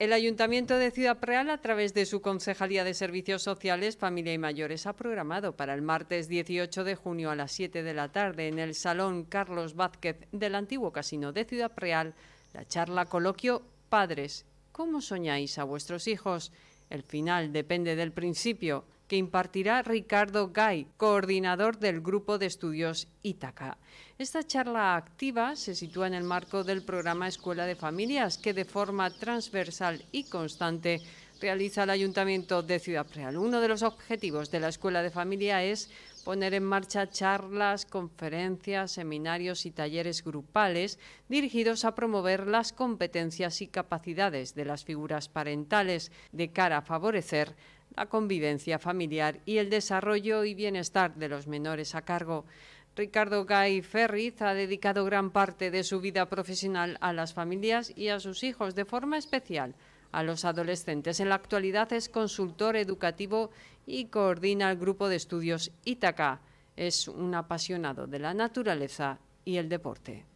El Ayuntamiento de Ciudad Real, a través de su Concejalía de Servicios Sociales, Familia y Mayores, ha programado para el martes 18 de junio a las 7 de la tarde en el Salón Carlos Vázquez del antiguo Casino de Ciudad Real la charla coloquio Padres, ¿cómo soñáis a vuestros hijos? El final depende del principio que impartirá Ricardo Gay, coordinador del Grupo de Estudios Ítaca. Esta charla activa se sitúa en el marco del programa Escuela de Familias, que de forma transversal y constante realiza el Ayuntamiento de Ciudad Real. Uno de los objetivos de la Escuela de Familia es poner en marcha charlas, conferencias, seminarios y talleres grupales dirigidos a promover las competencias y capacidades de las figuras parentales de cara a favorecer la convivencia familiar y el desarrollo y bienestar de los menores a cargo. Ricardo Gay Ferriz ha dedicado gran parte de su vida profesional a las familias y a sus hijos, de forma especial a los adolescentes. En la actualidad es consultor educativo y coordina el grupo de estudios Ítaca. Es un apasionado de la naturaleza y el deporte.